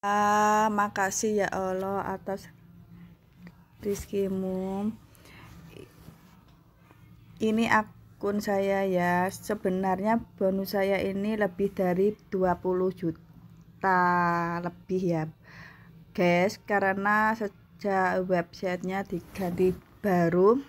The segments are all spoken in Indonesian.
Ah, makasih ya Allah atas rizkimu ini akun saya ya sebenarnya bonus saya ini lebih dari 20 juta lebih ya guys karena sejak websitenya diganti baru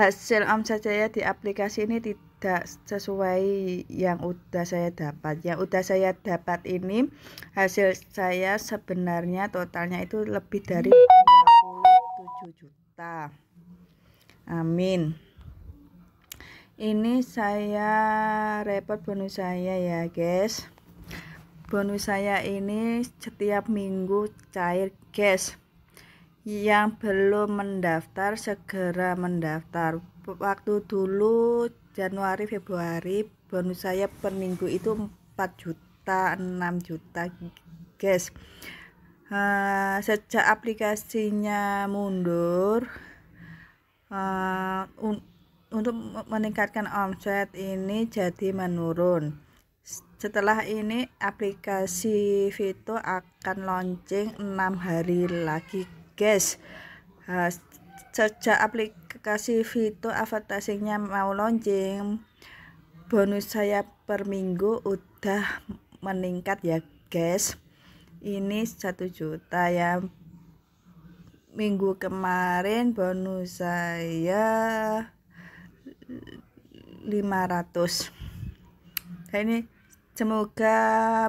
hasil omset saya di aplikasi ini tidak tidak sesuai yang udah saya dapat yang udah saya dapat ini hasil saya sebenarnya totalnya itu lebih dari 27 juta amin ini saya repot bonus saya ya guys bonus saya ini setiap minggu cair guys yang belum mendaftar segera mendaftar waktu dulu Januari Februari bonus saya per minggu itu 4 juta 6 juta guys uh, sejak aplikasinya mundur uh, un untuk meningkatkan omset ini jadi menurun setelah ini aplikasi Vito akan launching 6 hari lagi guys uh, sejak aplikasi Vito advertisingnya mau launching bonus saya per minggu udah meningkat ya guys ini satu juta ya minggu kemarin bonus saya 500 nah ini semoga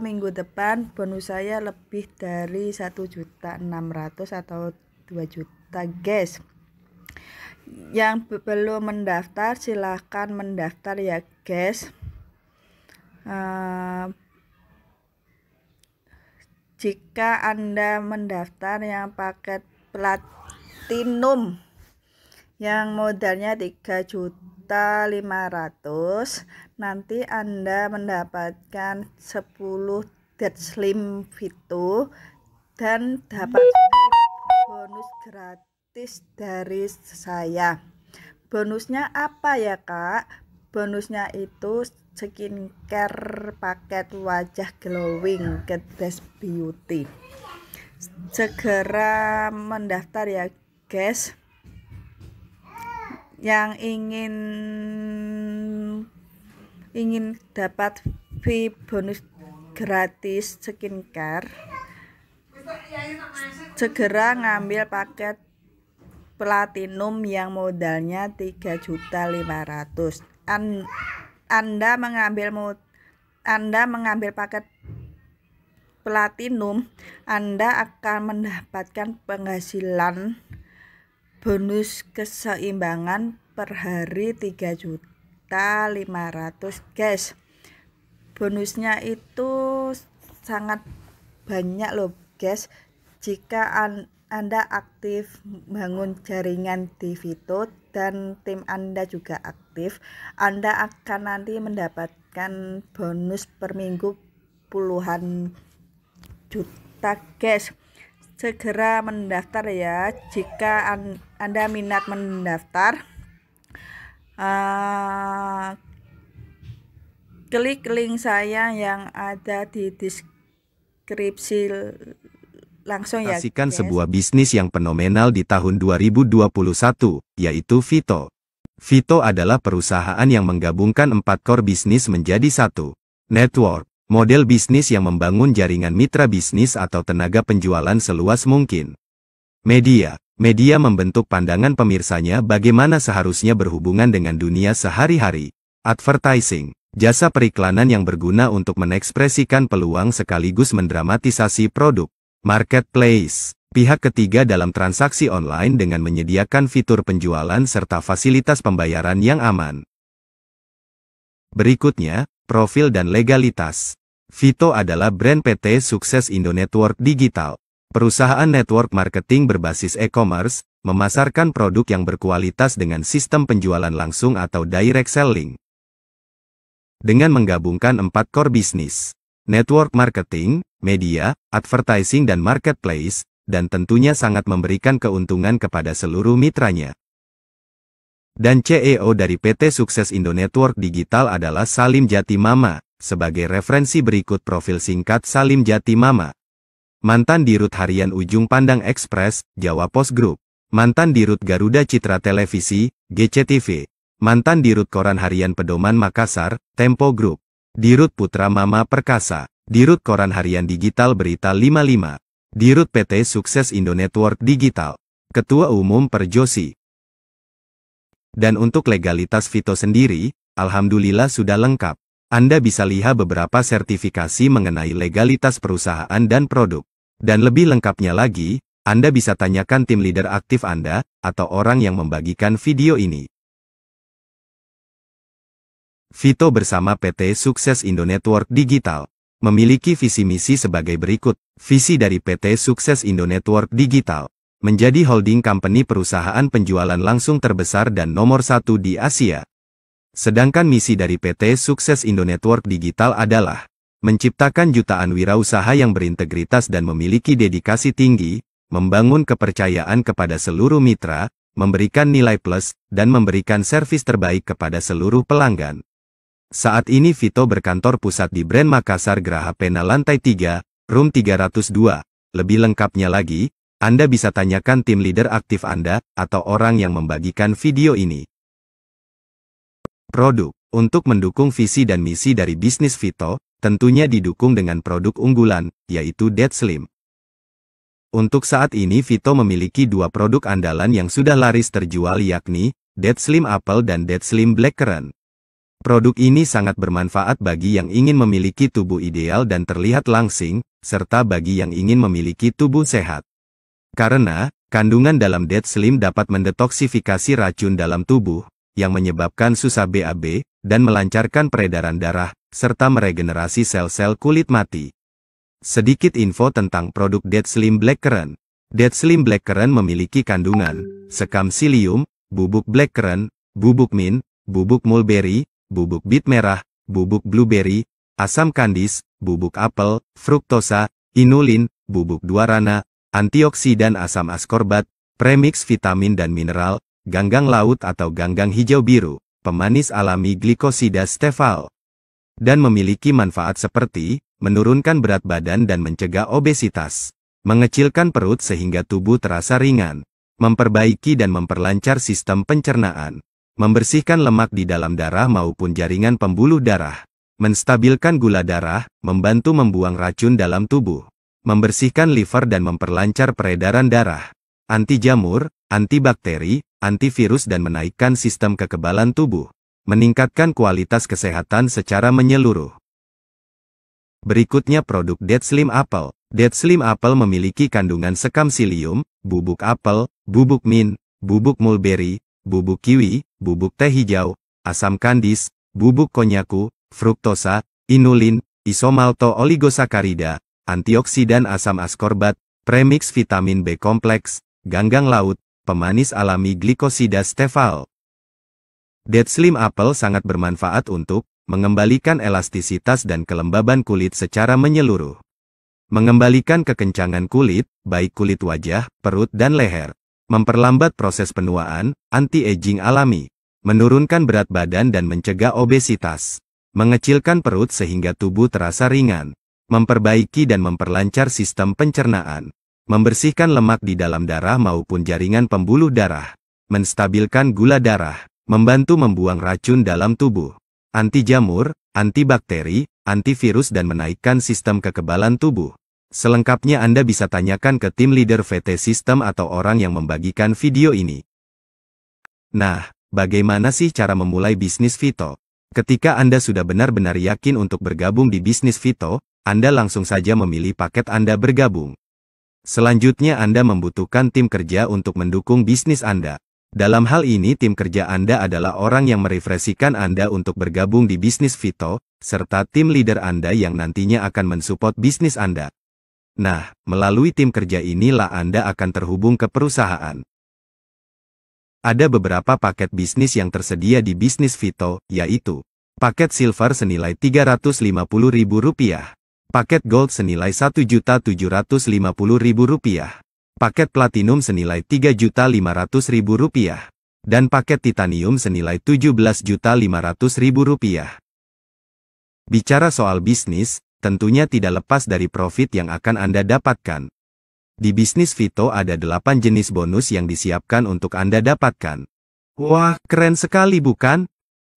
minggu depan bonus saya lebih dari satu juta ratus atau 2 juta guys yang belum mendaftar silahkan mendaftar ya guys uh, jika anda mendaftar yang paket platinum yang modalnya 3 juta 500 nanti anda mendapatkan 10 dead slim fitur dan dapat bonus gratis gratis dari saya. Bonusnya apa ya, Kak? Bonusnya itu skincare paket wajah glowing Best Beauty. Segera mendaftar ya, guys. Yang ingin ingin dapat fee bonus gratis skincare segera ngambil paket platinum yang modalnya 3.500. An Anda mengambil Anda mengambil paket platinum, Anda akan mendapatkan penghasilan bonus keseimbangan per hari 3 juta 500 guys bonusnya itu sangat banyak loh guys jika an anda aktif bangun jaringan di Vito dan tim Anda juga aktif, Anda akan nanti mendapatkan bonus per minggu puluhan juta cash. Segera mendaftar ya jika an Anda minat mendaftar. Uh, klik link saya yang ada di deskripsi Langsung ya. yes. sebuah bisnis yang fenomenal di tahun 2021, yaitu Vito. Vito adalah perusahaan yang menggabungkan empat core bisnis menjadi satu. Network, model bisnis yang membangun jaringan mitra bisnis atau tenaga penjualan seluas mungkin. Media, media membentuk pandangan pemirsanya bagaimana seharusnya berhubungan dengan dunia sehari-hari. Advertising, jasa periklanan yang berguna untuk mengekspresikan peluang sekaligus mendramatisasi produk. Marketplace Pihak ketiga dalam transaksi online dengan menyediakan fitur penjualan serta fasilitas pembayaran yang aman. Berikutnya, profil dan legalitas. Vito adalah brand PT sukses Indo Network Digital. Perusahaan network marketing berbasis e-commerce, memasarkan produk yang berkualitas dengan sistem penjualan langsung atau direct selling. Dengan menggabungkan empat core bisnis, network marketing, media, advertising dan marketplace, dan tentunya sangat memberikan keuntungan kepada seluruh mitranya. Dan CEO dari PT Sukses Indo Network Digital adalah Salim Jati Mama. sebagai referensi berikut profil singkat Salim Jati Mama, Mantan Dirut Harian Ujung Pandang Express, Jawa Pos Group. Mantan Dirut Garuda Citra Televisi, GCTV. Mantan Dirut Koran Harian Pedoman Makassar, Tempo Group. Dirut Putra Mama Perkasa, Dirut Koran Harian Digital Berita 55, Dirut PT Sukses Network Digital, Ketua Umum Perjosi. Dan untuk legalitas Vito sendiri, Alhamdulillah sudah lengkap. Anda bisa lihat beberapa sertifikasi mengenai legalitas perusahaan dan produk. Dan lebih lengkapnya lagi, Anda bisa tanyakan tim leader aktif Anda, atau orang yang membagikan video ini. Vito bersama PT Sukses Network Digital memiliki visi misi sebagai berikut. Visi dari PT Sukses Network Digital menjadi holding company perusahaan penjualan langsung terbesar dan nomor satu di Asia. Sedangkan misi dari PT Sukses Network Digital adalah menciptakan jutaan wirausaha yang berintegritas dan memiliki dedikasi tinggi, membangun kepercayaan kepada seluruh mitra, memberikan nilai plus, dan memberikan servis terbaik kepada seluruh pelanggan. Saat ini Vito berkantor pusat di Brand Makassar Graha Pena Lantai 3, Room 302. Lebih lengkapnya lagi, Anda bisa tanyakan tim leader aktif Anda atau orang yang membagikan video ini. Produk Untuk mendukung visi dan misi dari bisnis Vito, tentunya didukung dengan produk unggulan, yaitu Dead Slim. Untuk saat ini Vito memiliki dua produk andalan yang sudah laris terjual yakni Dead Slim Apple dan Dead Slim Blackcurrant. Produk ini sangat bermanfaat bagi yang ingin memiliki tubuh ideal dan terlihat langsing, serta bagi yang ingin memiliki tubuh sehat. Karena, kandungan dalam Dead Slim dapat mendetoksifikasi racun dalam tubuh, yang menyebabkan susah BAB, dan melancarkan peredaran darah, serta meregenerasi sel-sel kulit mati. Sedikit info tentang produk Dead Slim Black Current. Dead Slim Black Current memiliki kandungan, sekam silium, bubuk black Current, bubuk mint, bubuk mulberry, bubuk bit merah, bubuk blueberry, asam kandis, bubuk apel, fruktosa, inulin, bubuk dua rana, antioksidan asam askorbat, premix vitamin dan mineral, ganggang laut atau ganggang hijau biru, pemanis alami glikosida stefal. Dan memiliki manfaat seperti, menurunkan berat badan dan mencegah obesitas, mengecilkan perut sehingga tubuh terasa ringan, memperbaiki dan memperlancar sistem pencernaan, membersihkan lemak di dalam darah maupun jaringan pembuluh darah, menstabilkan gula darah, membantu membuang racun dalam tubuh, membersihkan liver dan memperlancar peredaran darah, anti jamur, antibakteri, antivirus dan menaikkan sistem kekebalan tubuh, meningkatkan kualitas kesehatan secara menyeluruh. Berikutnya produk Dead Slim Apple. Dead Slim Apple memiliki kandungan sekam silium, bubuk apel, bubuk mint, bubuk mulberry, bubuk kiwi, bubuk teh hijau, asam kandis, bubuk konyaku, fruktosa, inulin, isomalto oligosakarida, antioksidan asam askorbat, premix vitamin B kompleks, ganggang laut, pemanis alami glikosida stefal. Dead Slim Apple sangat bermanfaat untuk mengembalikan elastisitas dan kelembaban kulit secara menyeluruh. Mengembalikan kekencangan kulit, baik kulit wajah, perut dan leher memperlambat proses penuaan, anti-aging alami, menurunkan berat badan dan mencegah obesitas, mengecilkan perut sehingga tubuh terasa ringan, memperbaiki dan memperlancar sistem pencernaan, membersihkan lemak di dalam darah maupun jaringan pembuluh darah, menstabilkan gula darah, membantu membuang racun dalam tubuh, anti jamur, antibakteri, antivirus dan menaikkan sistem kekebalan tubuh. Selengkapnya Anda bisa tanyakan ke tim leader VT System atau orang yang membagikan video ini. Nah, bagaimana sih cara memulai bisnis Vito? Ketika Anda sudah benar-benar yakin untuk bergabung di bisnis Vito, Anda langsung saja memilih paket Anda bergabung. Selanjutnya Anda membutuhkan tim kerja untuk mendukung bisnis Anda. Dalam hal ini tim kerja Anda adalah orang yang merefresikan Anda untuk bergabung di bisnis Vito, serta tim leader Anda yang nantinya akan mensupport bisnis Anda. Nah, melalui tim kerja inilah Anda akan terhubung ke perusahaan. Ada beberapa paket bisnis yang tersedia di bisnis Vito, yaitu paket silver senilai Rp350.000, paket gold senilai Rp1.750.000, paket platinum senilai Rp3.500.000, dan paket titanium senilai Rp17.500.000. Bicara soal bisnis, tentunya tidak lepas dari profit yang akan Anda dapatkan. Di bisnis Vito ada 8 jenis bonus yang disiapkan untuk Anda dapatkan. Wah, keren sekali bukan?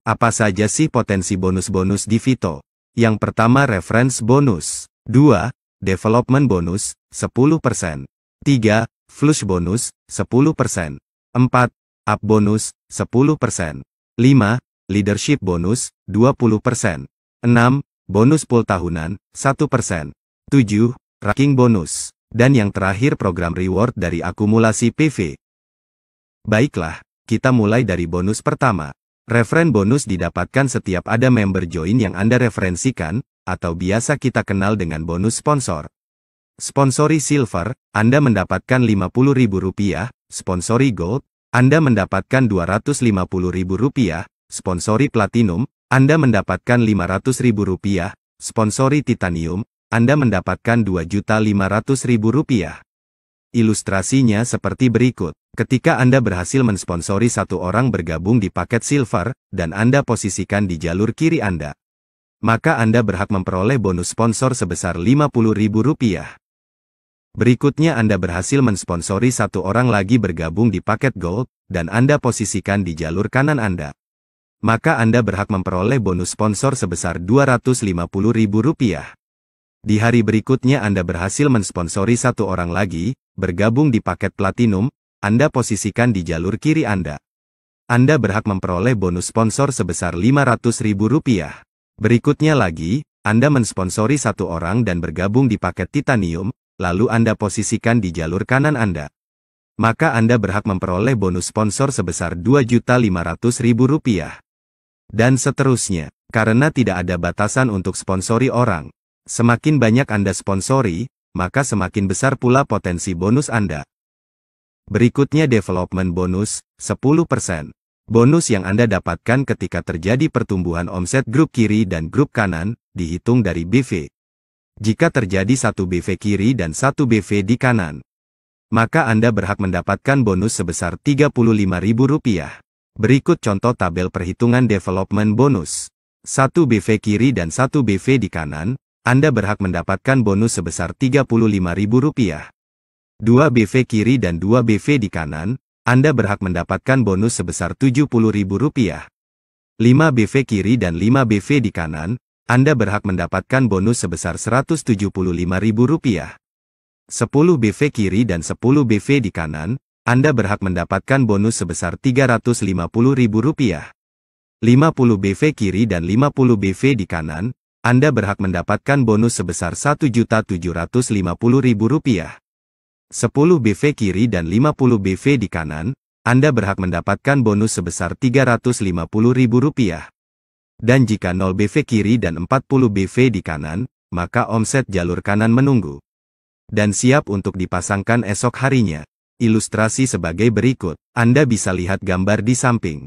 Apa saja sih potensi bonus-bonus di Vito? Yang pertama reference bonus. 2. Development bonus, 10%. 3. Flush bonus, 10%. 4. Up bonus, 10%. 5. Leadership bonus, 20%. 6 bonus pool tahunan, 1%, 7, ranking bonus, dan yang terakhir program reward dari akumulasi PV. Baiklah, kita mulai dari bonus pertama. Referen bonus didapatkan setiap ada member join yang Anda referensikan, atau biasa kita kenal dengan bonus sponsor. Sponsori Silver, Anda mendapatkan Rp50.000, sponsori Gold, Anda mendapatkan Rp250.000, sponsori Platinum, anda mendapatkan Rp500.000, sponsori Titanium, Anda mendapatkan Rp2.500.000. Ilustrasinya seperti berikut. Ketika Anda berhasil mensponsori satu orang bergabung di paket silver, dan Anda posisikan di jalur kiri Anda, maka Anda berhak memperoleh bonus sponsor sebesar Rp50.000. Berikutnya Anda berhasil mensponsori satu orang lagi bergabung di paket gold, dan Anda posisikan di jalur kanan Anda maka Anda berhak memperoleh bonus sponsor sebesar Rp250.000. Di hari berikutnya Anda berhasil mensponsori satu orang lagi, bergabung di paket platinum, Anda posisikan di jalur kiri Anda. Anda berhak memperoleh bonus sponsor sebesar Rp500.000. Berikutnya lagi, Anda mensponsori satu orang dan bergabung di paket titanium, lalu Anda posisikan di jalur kanan Anda maka Anda berhak memperoleh bonus sponsor sebesar Rp2.500.000. Dan seterusnya, karena tidak ada batasan untuk sponsori orang. Semakin banyak Anda sponsori, maka semakin besar pula potensi bonus Anda. Berikutnya development bonus, 10%. Bonus yang Anda dapatkan ketika terjadi pertumbuhan omset grup kiri dan grup kanan, dihitung dari BV. Jika terjadi satu BV kiri dan satu BV di kanan, maka Anda berhak mendapatkan bonus sebesar Rp35.000. Berikut contoh tabel perhitungan development bonus. 1 BV kiri dan 1 BV di kanan, Anda berhak mendapatkan bonus sebesar Rp35.000. 2 BV kiri dan 2 BV di kanan, Anda berhak mendapatkan bonus sebesar Rp70.000. 5 BV kiri dan 5 BV di kanan, Anda berhak mendapatkan bonus sebesar Rp175.000. 10 BV kiri dan 10 BV di kanan, anda berhak mendapatkan bonus sebesar Rp350.000. 50 BV kiri dan 50 BV di kanan, Anda berhak mendapatkan bonus sebesar Rp1.750.000. 10 BV kiri dan 50 BV di kanan, Anda berhak mendapatkan bonus sebesar Rp350.000. Dan jika 0 BV kiri dan 40 BV di kanan, maka omset jalur kanan menunggu. Dan siap untuk dipasangkan esok harinya. Ilustrasi sebagai berikut. Anda bisa lihat gambar di samping.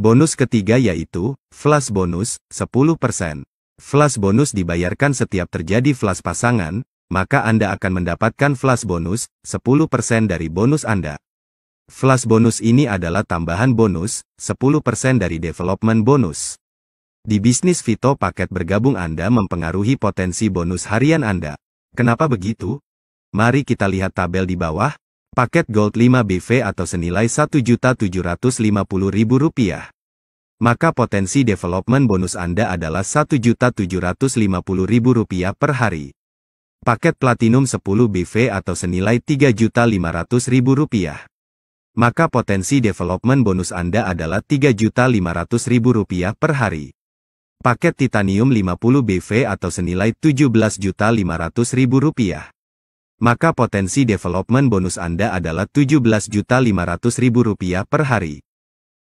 Bonus ketiga yaitu, flash bonus, 10%. Flash bonus dibayarkan setiap terjadi flash pasangan, maka Anda akan mendapatkan flash bonus 10% dari bonus Anda. Flash bonus ini adalah tambahan bonus 10% dari development bonus. Di bisnis Vito paket bergabung Anda mempengaruhi potensi bonus harian Anda. Kenapa begitu? Mari kita lihat tabel di bawah. Paket Gold 5 BV atau senilai Rp1.750.000. Maka potensi development bonus Anda adalah Rp1.750.000 per hari paket Platinum 10 BV atau senilai Rp3.500.000. Maka potensi development bonus Anda adalah Rp3.500.000 per hari. Paket Titanium 50 BV atau senilai Rp17.500.000 maka potensi development bonus Anda adalah Rp17.500.000 per hari.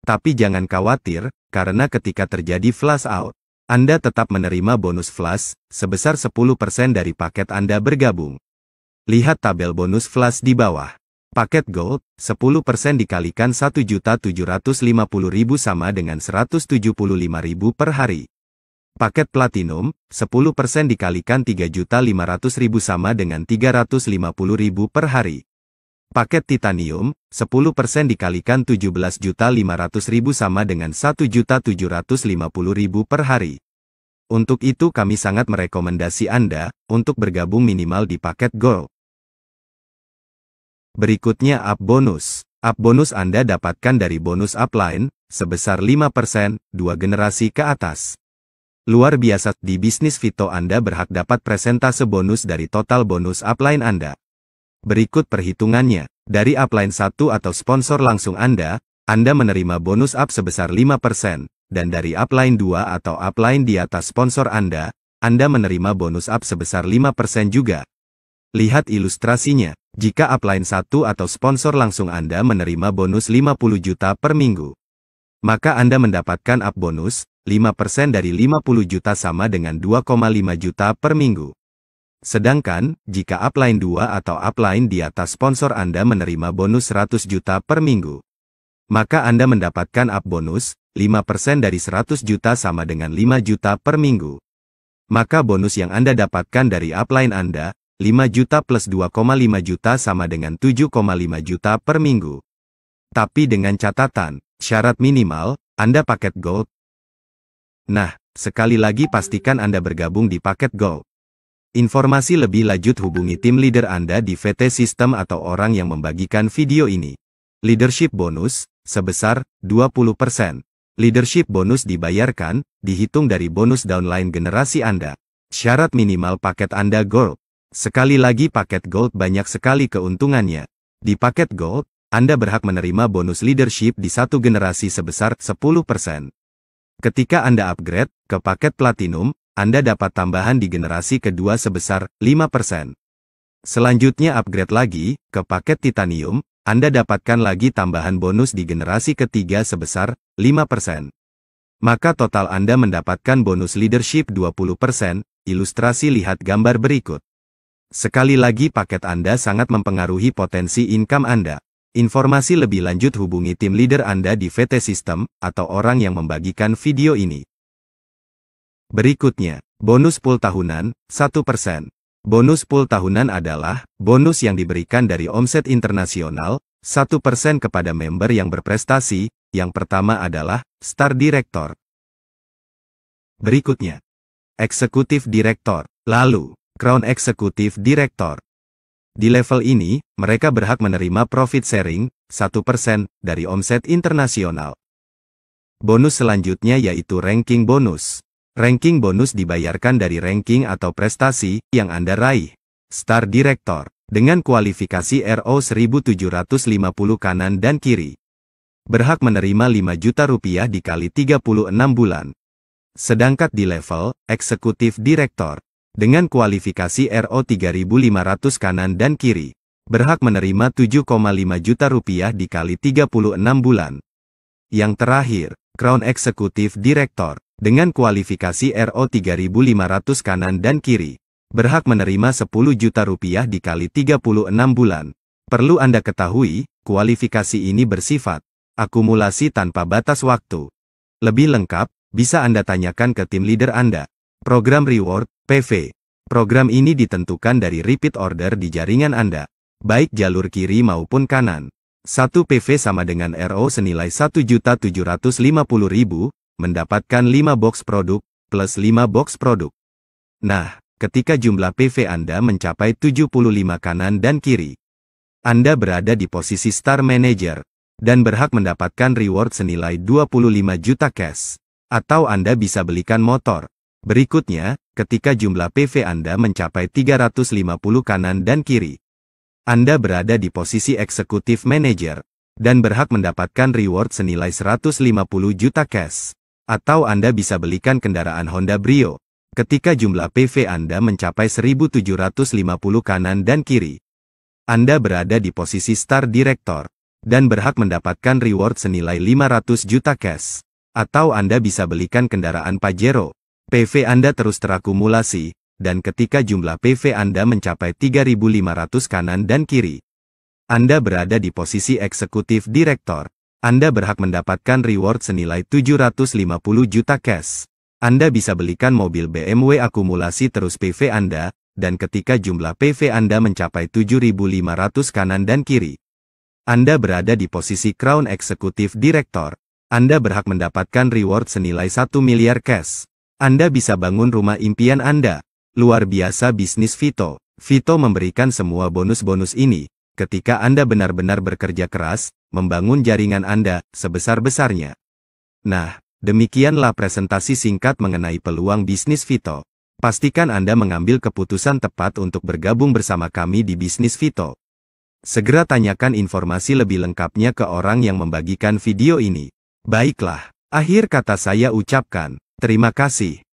Tapi jangan khawatir, karena ketika terjadi flash out, anda tetap menerima bonus flash sebesar 10% dari paket Anda bergabung. Lihat tabel bonus flash di bawah. Paket Gold, 10% dikalikan 1.750.000 sama dengan 175.000 per hari. Paket Platinum, 10% dikalikan 3.500.000 sama dengan 350.000 per hari. Paket titanium, 10% dikalikan 17.500.000 sama dengan 1.750.000 per hari. Untuk itu kami sangat merekomendasi Anda, untuk bergabung minimal di paket Gold. Berikutnya up bonus. Up bonus Anda dapatkan dari bonus upline, sebesar 5%, dua generasi ke atas. Luar biasa, di bisnis Vito Anda berhak dapat presentase bonus dari total bonus upline Anda. Berikut perhitungannya. Dari upline 1 atau sponsor langsung Anda, Anda menerima bonus up sebesar 5%, dan dari upline 2 atau upline di atas sponsor Anda, Anda menerima bonus up sebesar 5% juga. Lihat ilustrasinya. Jika upline 1 atau sponsor langsung Anda menerima bonus 50 juta per minggu, maka Anda mendapatkan up bonus 5% dari 50 juta sama dengan 2,5 juta per minggu. Sedangkan, jika upline 2 atau upline di atas sponsor Anda menerima bonus 100 juta per minggu. Maka Anda mendapatkan up bonus, 5% dari 100 juta sama dengan 5 juta per minggu. Maka bonus yang Anda dapatkan dari upline Anda, 5 juta plus 2,5 juta sama dengan 7,5 juta per minggu. Tapi dengan catatan, syarat minimal, Anda paket gold. Nah, sekali lagi pastikan Anda bergabung di paket gold. Informasi lebih lanjut hubungi tim leader Anda di VT System atau orang yang membagikan video ini. Leadership bonus, sebesar 20%. Leadership bonus dibayarkan, dihitung dari bonus downline generasi Anda. Syarat minimal paket Anda Gold. Sekali lagi paket Gold banyak sekali keuntungannya. Di paket Gold, Anda berhak menerima bonus leadership di satu generasi sebesar 10%. Ketika Anda upgrade ke paket Platinum, anda dapat tambahan di generasi kedua sebesar 5%. Selanjutnya upgrade lagi, ke paket titanium, Anda dapatkan lagi tambahan bonus di generasi ketiga sebesar 5%. Maka total Anda mendapatkan bonus leadership 20%, ilustrasi lihat gambar berikut. Sekali lagi paket Anda sangat mempengaruhi potensi income Anda. Informasi lebih lanjut hubungi tim leader Anda di VT System, atau orang yang membagikan video ini. Berikutnya, bonus pool tahunan, 1%. Bonus pool tahunan adalah bonus yang diberikan dari omset internasional, 1% kepada member yang berprestasi, yang pertama adalah Star Director. Berikutnya, Eksekutif Director, lalu Crown Eksekutif Director. Di level ini, mereka berhak menerima profit sharing, 1% dari omset internasional. Bonus selanjutnya yaitu ranking bonus. Ranking bonus dibayarkan dari ranking atau prestasi yang Anda raih. Star Director dengan kualifikasi RO 1750 kanan dan kiri. Berhak menerima 5 juta rupiah dikali 36 bulan. Sedangkan di level eksekutif direktor dengan kualifikasi RO 3500 kanan dan kiri, berhak menerima 7,5 juta rupiah dikali 36 bulan. Yang terakhir, Crown Executive Director, dengan kualifikasi RO 3500 kanan dan kiri, berhak menerima 10 juta rupiah dikali 36 bulan. Perlu Anda ketahui, kualifikasi ini bersifat akumulasi tanpa batas waktu. Lebih lengkap, bisa Anda tanyakan ke tim leader Anda. Program Reward, PV. Program ini ditentukan dari repeat order di jaringan Anda, baik jalur kiri maupun kanan. 1 PV sama dengan RO senilai 1750000 mendapatkan 5 box produk, plus 5 box produk. Nah, ketika jumlah PV Anda mencapai 75 kanan dan kiri, Anda berada di posisi Star Manager, dan berhak mendapatkan reward senilai 25 juta cash. Atau Anda bisa belikan motor. Berikutnya, ketika jumlah PV Anda mencapai 350 kanan dan kiri, Anda berada di posisi Executive manager, dan berhak mendapatkan reward senilai 150 juta cash. Atau Anda bisa belikan kendaraan Honda Brio. Ketika jumlah PV Anda mencapai 1750 kanan dan kiri, Anda berada di posisi star director dan berhak mendapatkan reward senilai 500 juta cash. Atau Anda bisa belikan kendaraan Pajero. PV Anda terus terakumulasi, dan ketika jumlah PV Anda mencapai 3500 kanan dan kiri, Anda berada di posisi eksekutif Director. Anda berhak mendapatkan reward senilai 750 juta cash. Anda bisa belikan mobil BMW akumulasi terus PV Anda, dan ketika jumlah PV Anda mencapai 7.500 kanan dan kiri, Anda berada di posisi Crown Executive Director. Anda berhak mendapatkan reward senilai 1 miliar cash. Anda bisa bangun rumah impian Anda. Luar biasa bisnis Vito. Vito memberikan semua bonus-bonus ini, ketika Anda benar-benar bekerja keras, membangun jaringan Anda sebesar-besarnya. Nah, demikianlah presentasi singkat mengenai peluang bisnis Vito. Pastikan Anda mengambil keputusan tepat untuk bergabung bersama kami di bisnis Vito. Segera tanyakan informasi lebih lengkapnya ke orang yang membagikan video ini. Baiklah, akhir kata saya ucapkan, terima kasih.